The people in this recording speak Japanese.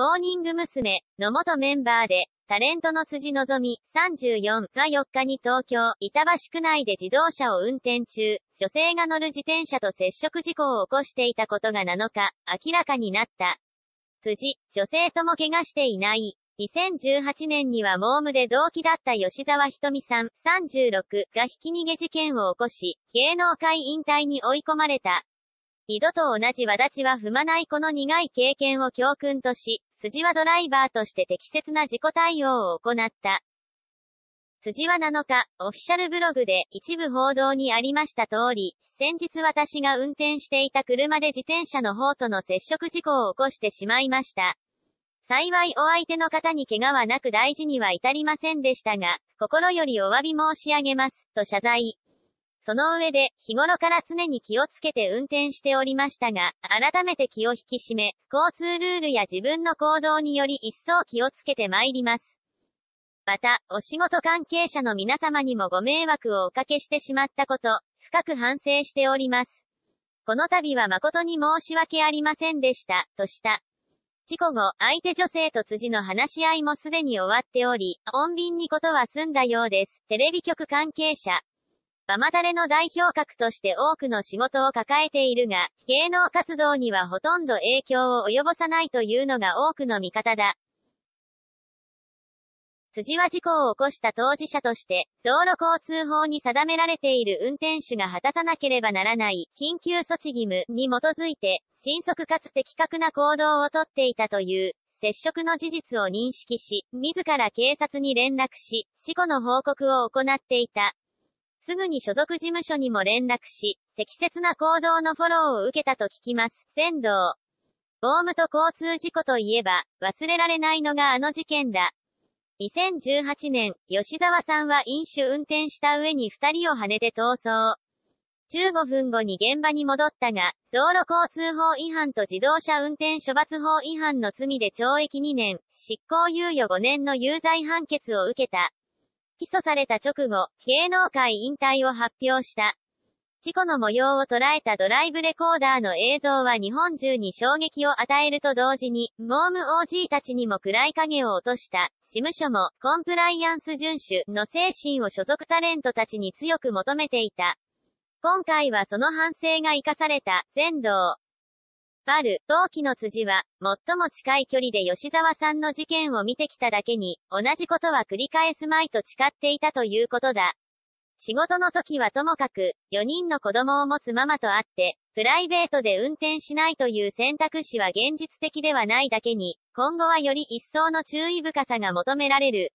モーニング娘。の元メンバーで、タレントの辻のぞみ34が4日に東京、板橋区内で自動車を運転中、女性が乗る自転車と接触事故を起こしていたことが7日、明らかになった。辻、女性とも怪我していない。2018年にはモームで同期だった吉沢ひとみさん36がひき逃げ事件を起こし、芸能界引退に追い込まれた。二度と同じわだちは踏まないこの苦い経験を教訓とし、辻はドライバーとして適切な自己対応を行った。辻は7日、オフィシャルブログで一部報道にありました通り、先日私が運転していた車で自転車の方との接触事故を起こしてしまいました。幸いお相手の方に怪我はなく大事には至りませんでしたが、心よりお詫び申し上げます、と謝罪。その上で、日頃から常に気をつけて運転しておりましたが、改めて気を引き締め、交通ルールや自分の行動により一層気をつけて参ります。また、お仕事関係者の皆様にもご迷惑をおかけしてしまったこと、深く反省しております。この度は誠に申し訳ありませんでした、とした。事故後、相手女性と辻の話し合いもすでに終わっており、穏便にことは済んだようです。テレビ局関係者、ママタレの代表格として多くの仕事を抱えているが、芸能活動にはほとんど影響を及ぼさないというのが多くの見方だ。辻は事故を起こした当事者として、道路交通法に定められている運転手が果たさなければならない、緊急措置義務に基づいて、迅速かつ的確な行動をとっていたという、接触の事実を認識し、自ら警察に連絡し、事故の報告を行っていた。すぐに所属事務所にも連絡し、適切な行動のフォローを受けたと聞きます。仙道。ボームと交通事故といえば、忘れられないのがあの事件だ。2018年、吉沢さんは飲酒運転した上に二人をはねて逃走。15分後に現場に戻ったが、道路交通法違反と自動車運転処罰法違反の罪で懲役2年、執行猶予5年の有罪判決を受けた。起訴された直後、芸能界引退を発表した。事故の模様を捉えたドライブレコーダーの映像は日本中に衝撃を与えると同時に、モーム OG たちにも暗い影を落とした。事務所も、コンプライアンス遵守の精神を所属タレントたちに強く求めていた。今回はその反省が生かされた、全道。バル、同期の辻は、最も近い距離で吉沢さんの事件を見てきただけに、同じことは繰り返すまいと誓っていたということだ。仕事の時はともかく、4人の子供を持つママと会って、プライベートで運転しないという選択肢は現実的ではないだけに、今後はより一層の注意深さが求められる。